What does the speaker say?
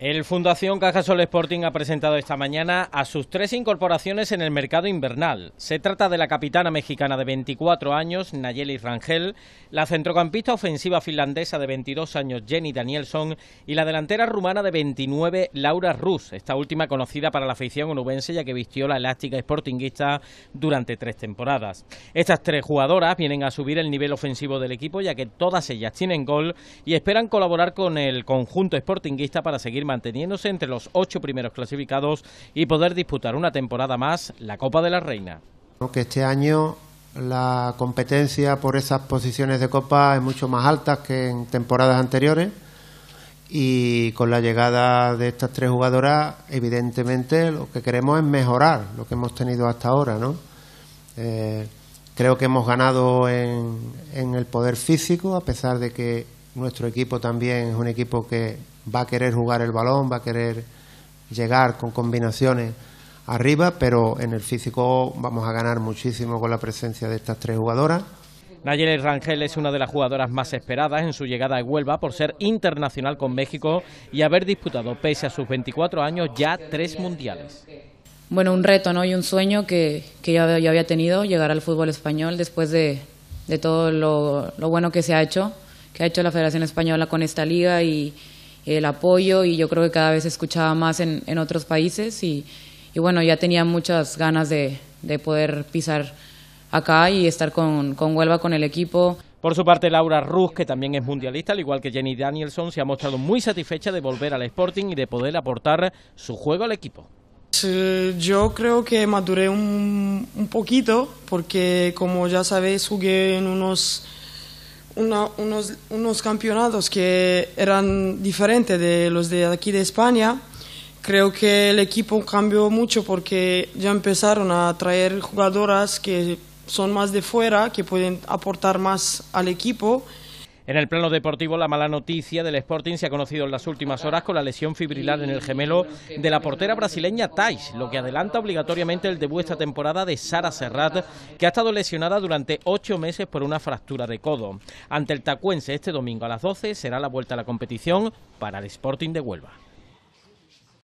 El Fundación Caja Sol Sporting ha presentado esta mañana a sus tres incorporaciones en el mercado invernal. Se trata de la capitana mexicana de 24 años, Nayeli Rangel, la centrocampista ofensiva finlandesa de 22 años, Jenny Danielson, y la delantera rumana de 29, Laura Rus, esta última conocida para la afición onubense ya que vistió la elástica sportinguista durante tres temporadas. Estas tres jugadoras vienen a subir el nivel ofensivo del equipo ya que todas ellas tienen gol y esperan colaborar con el conjunto sportinguista para seguir manteniéndose entre los ocho primeros clasificados y poder disputar una temporada más la Copa de la Reina. Que este año la competencia por esas posiciones de Copa es mucho más alta que en temporadas anteriores y con la llegada de estas tres jugadoras, evidentemente lo que queremos es mejorar lo que hemos tenido hasta ahora, ¿no? Eh, creo que hemos ganado en, en el poder físico, a pesar de que nuestro equipo también es un equipo que va a querer jugar el balón, va a querer llegar con combinaciones arriba, pero en el físico vamos a ganar muchísimo con la presencia de estas tres jugadoras. Nayeli Rangel es una de las jugadoras más esperadas en su llegada a Huelva por ser internacional con México y haber disputado, pese a sus 24 años, ya tres mundiales. Bueno, un reto ¿no? y un sueño que, que yo, había tenido, llegar al fútbol español después de, de todo lo bueno que se ha hecho que ha hecho la Federación Española con esta liga y el apoyo y yo creo que cada vez escuchaba más en, en otros países y, y, bueno, ya tenía muchas ganas de, de poder pisar acá y estar con, con Huelva, con el equipo. Por su parte, Laura Ruz, que también es mundialista, al igual que Jenny Danielson, se ha mostrado muy satisfecha de volver al Sporting y de poder aportar su juego al equipo. Yo creo que maduré un, un poquito, porque como ya sabéis, jugué en unos unos, unos, campeonatos que eran diferentes de los de aquí de España. Creo que el equipo cambió mucho porque ya empezaron a traer jugadoras que son más de fuera, que pueden aportar más al equipo. En el plano deportivo, la mala noticia del Sporting se ha conocido en las últimas horas con la lesión fibrilar en el gemelo de la portera brasileña Tais, lo que adelanta obligatoriamente el debut esta temporada de Sara Serrat, que ha estado lesionada durante ocho meses por una fractura de codo. Ante el tacuense este domingo a las 12 será la vuelta a la competición para el Sporting de Huelva.